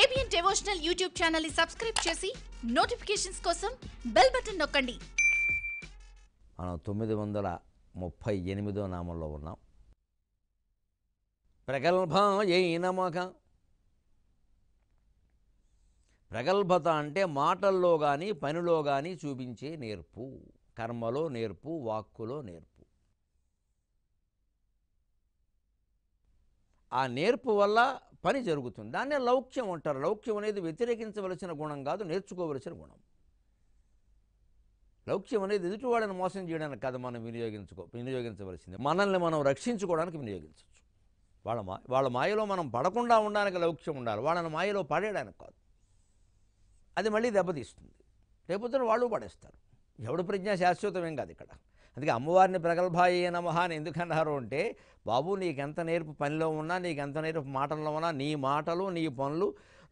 ABN devotional YouTube channel ని subscribe చేసి notifications కోసం బెల్ బటన్ నొక్కండి మనం తొమ్మిది వందల ముప్పై ఎనిమిదో నామంలో ఉన్నాం ఏ నమక ప్రగల్భత అంటే మాటల్లో కానీ పనిలో కానీ చూపించే నేర్పు కర్మలో నేర్పు వాక్కులో నేర్పు ఆ నేర్పు వల్ల పని జరుగుతుంది దాన్నే లౌక్యం అంటారు లౌక్యం అనేది వ్యతిరేకించవలసిన గుణం కాదు నేర్చుకోవలసిన గుణం లౌక్యం అనేది ఎదుటివాళ్ళని మోసం చేయడానికి కాదు మనం వినియోగించుకో వినియోగించవలసింది మనల్ని మనం రక్షించుకోవడానికి వినియోగించవచ్చు వాళ్ళ మా వాళ్ళ మాయలో మనం పడకుండా ఉండడానికి లౌక్యం ఉండాలి వాళ్ళని మాయలో పడేయడానికి కాదు అది మళ్ళీ దెబ్బతీస్తుంది లేకపోతే వాళ్ళు పడేస్తారు ఎవడు ప్రజ్ఞ శాశ్వతమేం కాదు ఇక్కడ అందుకే అమ్మవారిని ప్రగల్భాయే నమ అని ఎందుకన్నారు అంటే బాబు నీకెంత నేర్పు పనిలో ఉన్నా నీకెంత నేర్పు మాటల్లో ఉన్నా నీ మాటలు నీ పనులు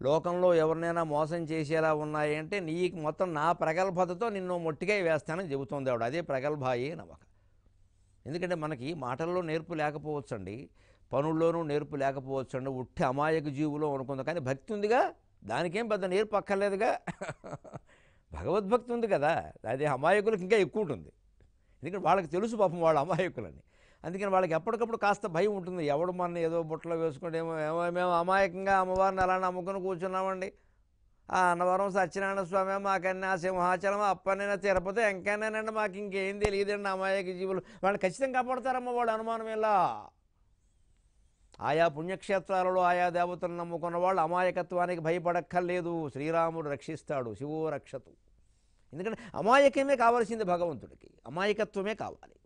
లోకంలో ఎవరినైనా మోసం చేసేలా ఉన్నాయంటే నీకు మొత్తం నా ప్రగల్భతతో నిన్ను మొట్టిగా వేస్తానని చెబుతుంది ఆవిడ అదే ప్రగల్భాయే నమ్మకం ఎందుకంటే మనకి మాటల్లో నేర్పు లేకపోవచ్చు అండి పనుల్లోనూ నేర్పు లేకపోవచ్చు అండి ఉట్టి అమాయక జీవులో అనుకుందాం కానీ భక్తి ఉందిగా దానికేం పెద్ద నేర్పు అక్కర్లేదుగా భగవద్భక్తి ఉంది కదా అదే అమాయకులకు ఇంకా ఎక్కువ ఉంటుంది ఎందుకంటే వాళ్ళకి తెలుసు పాపం వాళ్ళ అమాయకులని అందుకని వాళ్ళకి ఎప్పటికప్పుడు కాస్త భయం ఉంటుంది ఎవడు మన ఏదో బుట్టలో వేసుకుంటే ఏమో మేము అమాయకంగా అమ్మవారిని అలా నమ్ముకుని కూర్చున్నామండి ఆ అన్నవరం సత్యనారాయణ స్వామి మాకన్నా సింహాచలం అప్పనైనా తిరపతే ఎంకైనానండి మాకు ఇంకేం తెలియదండి అమాయక జీవులు వాళ్ళు ఖచ్చితంగా కాపాడతారమ్మ వాళ్ళు అనుమానం ఇలా ఆయా పుణ్యక్షేత్రాలలో ఆయా దేవతలను నమ్ముకున్న వాళ్ళు అమాయకత్వానికి భయపడక్కర్లేదు శ్రీరాముడు రక్షిస్తాడు శివో రక్షతు ఎందుకంటే అమాయకమే కావాల్సింది భగవంతుడికి అమాయకత్వమే కావాలి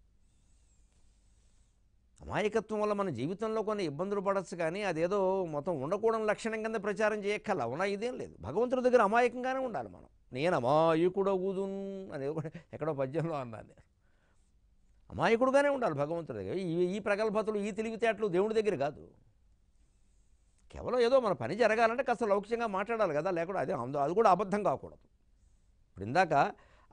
అమాయకత్వం వల్ల మన జీవితంలో కొన్ని ఇబ్బందులు పడచ్చు కానీ అదేదో మొత్తం ఉండకూడని లక్షణం కింద ప్రచారం చేయక్కల ఉన్నా ఇదేం లేదు భగవంతుడి దగ్గర అమాయకంగానే ఉండాలి మనం నేను అమాయకుడవుదున్ అనేది ఎక్కడో పద్యంలో అన్నాను నేను అమాయకుడుగానే ఉండాలి భగవంతుడి దగ్గర ఈ ప్రగల్భతలు ఈ తెలివితేటలు దేవుడి దగ్గర కాదు కేవలం ఏదో మన పని జరగాలంటే కాస్త లౌక్యంగా మాట్లాడాలి కదా లేకుండా అదే అది కూడా అబద్ధం కాకూడదు ఇప్పుడు ఇందాక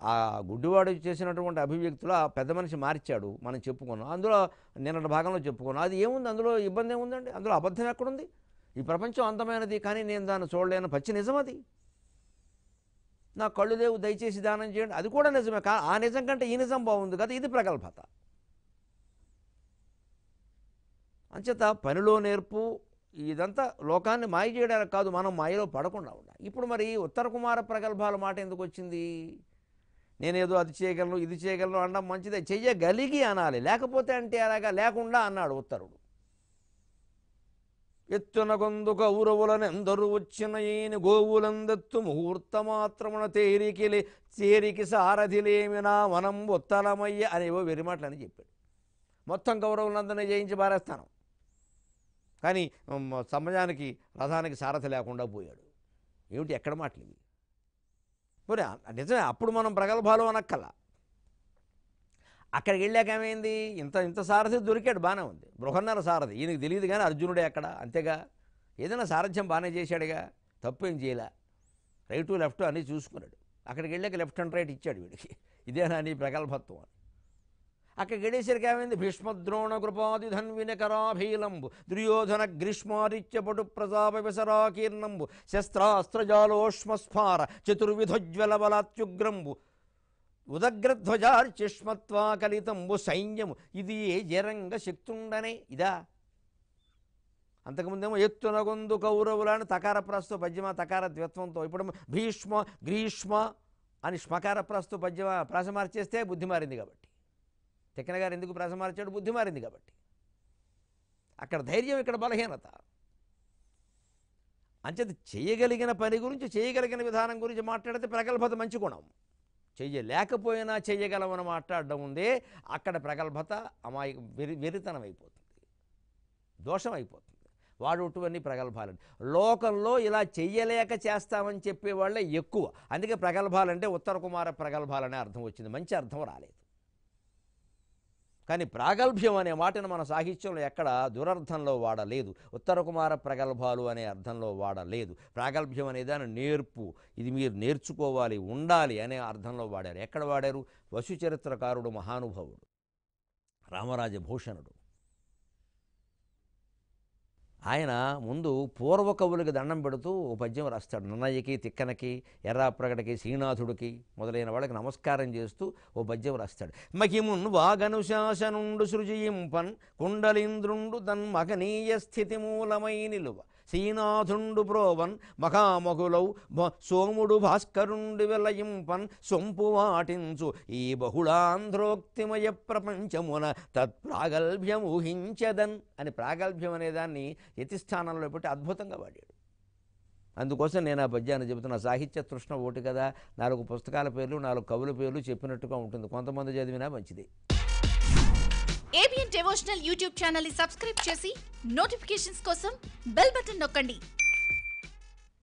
ఆ గుడ్డివాడు చేసినటువంటి అభివ్యక్తులు ఆ పెద్ద మనిషి మార్చాడు మనం చెప్పుకున్నాం అందులో నిన్నటి భాగంలో చెప్పుకున్నాం అది ఏముంది అందులో ఇబ్బంది ఏముందండి అందులో అబద్ధం ఎక్కడుంది ఈ ప్రపంచం అంతమైనది కానీ నేను దాన్ని చూడలేను పచ్చి నిజం అది నా కళ్ళు లేవు దయచేసి దానం చేయండి అది కూడా నిజమే కా ఆ నిజం కంటే ఈ నిజం బాగుంది కదా ఇది ప్రగల్భత అంచేత పనిలో నేర్పు ఇదంతా లోకాన్ని మాయ చేయడానికి కాదు మనం మాయలో పడకుండా ఉండాలి ఇప్పుడు మరి ఉత్తర కుమార ప్రగల్భాల మాట ఎందుకు వచ్చింది నేనేదో అది చేయగలను ఇది చేయగలను అనడం మంచిదే చెయ్యగలిగి అనాలి లేకపోతే అంటే అలాగా లేకుండా అన్నాడు ఉత్తరుడు ఎత్తునగొందు కౌరవులనెందరూ వచ్చిన ఈయన గోవులందత్తు ముహూర్త మాత్రమున తేరికి తేరికి సారథిలేమి నా వనం ఉత్తరమయ్య అనేవో వెరిమాటలని చెప్పాడు మొత్తం కౌరవులందరినీ జయించి బారేస్తాను కానీ సమాజానికి రథానికి సారథి లేకుండా పోయాడు ఏమిటి ఎక్కడ మాటలు ఇవి మరి నిజమే అప్పుడు మనం ప్రగల్భాలు అనక్కల అక్కడికి వెళ్ళాక ఏమైంది ఇంత ఇంత సారథి దొరికాడు బాగానే ఉంది బృహన్నర సారథి ఈయనకు తెలియదు కానీ అర్జునుడే అక్కడ అంతేగా ఏదైనా సారథ్యం బాగానే చేశాడుగా తప్పు ఏం చేయలే రైటు లెఫ్ట్ అన్నీ చూసుకున్నాడు అక్కడికి వెళ్ళాక లెఫ్ట్ అండ్ రైట్ ఇచ్చాడు వీడికి ఇదేనా నీ ప్రగల్భత్వం అని అక్కడ వెళ్ళేసరికి ఏమైంది భీష్మద్రోణ కృపాది ధన్విన కరాభీలంబు దుర్యోధన గ్రీష్మారిత్యపటు ప్రతాప విసరాకీర్ణంబు శస్త్రాస్త్రజాలోష్మస్ఫార చతుర్విధుజ్వల బలాత్యుగ్రంబు ఉదగ్రధ్వజార్చిష్మత్వాకలితంబు సైన్యము ఇది ఏ జరంగ శక్తుండనే ఇదా అంతకుముందేమో ఎత్తునగొందు కౌరవులను తకార ప్రస్తు పద్యమ తకార ద్వత్వంతో ఇప్పుడు భీష్మ గ్రీష్మ అని శ్మకార ప్రస్తు పద్యమ ప్రాస మార్చేస్తే బుద్ధి మారింది కాబట్టి తిక్కన గారు ఎందుకు ప్రశ్న మార్చాడు బుద్ధి మారింది కాబట్టి అక్కడ ధైర్యం ఇక్కడ బలహీనత అంచత చేయగలిగిన పని గురించి చేయగలిగిన విధానం గురించి మాట్లాడితే ప్రగల్భత మంచి గుణం చేయలేకపోయినా చేయగలమని మాట్లాడడం ఉందే అక్కడ ప్రగల్భత అమాయక వెరి వెరితనం అయిపోతుంది దోషం అయిపోతుంది వాడువన్నీ ప్రగల్భాలండి లోకంలో ఇలా చెయ్యలేక చేస్తామని చెప్పేవాళ్ళే ఎక్కువ అందుకే ప్రగల్భాలంటే ఉత్తర కుమార ప్రగల్భాలనే అర్థం వచ్చింది మంచి అర్థం రాలేదు కానీ ప్రాగల్భ్యం అనే మాటను మన సాహిత్యంలో ఎక్కడ దురర్థంలో వాడలేదు ఉత్తర కుమార ప్రగల్భాలు అనే అర్థంలో వాడలేదు ప్రాగల్భ్యం అనే దాని నేర్పు ఇది మీరు నేర్చుకోవాలి ఉండాలి అనే అర్థంలో వాడారు ఎక్కడ వాడారు వశుచరిత్రకారుడు మహానుభావుడు రామరాజభూషణుడు ఆయన ముందు పూర్వకవులకి దండం పెడుతూ ఓ పద్యం రాస్తాడు నన్నయ్యకి తిక్కనకి ఎర్రాప్రగడకి శ్రీనాథుడికి మొదలైన వాళ్ళకి నమస్కారం చేస్తూ ఓ పద్యం రాస్తాడు మహిమున్ వాగనుశాసనుండు సృజయింపన్ కుండలింద్రుండు తన్ మగనీయ స్థితి మూలమై నిలువ శ్రీనాథుండు ప్రోవన్ మహామహులౌ సోముడు భాస్కరుండి విలయింపన్ సొంపు వాటించు ఈ బహుళాంధ్రోక్తిమయ ప్రపంచమున తత్ప్రాగల్భ్యం ఊహించదన్ అని ప్రాగల్భ్యం అనేదాన్ని యతిస్థానంలో పెట్టి అద్భుతంగా వాడాడు అందుకోసం నేను ఆ పద్యాన్ని చెబుతున్నా సాహిత్య తృష్ణ ఓటు కదా నాలుగు పుస్తకాల పేర్లు నాలుగు కవుల పేర్లు చెప్పినట్టుగా ఉంటుంది కొంతమంది చదివినా మంచిది ఏబిఎన్ డివోషనల్ యూట్యూబ్ ఛానల్ ని సబ్స్క్రైబ్ చేసి నోటిఫికేషన్స్ కోసం బెల్ బటన్ నొక్కండి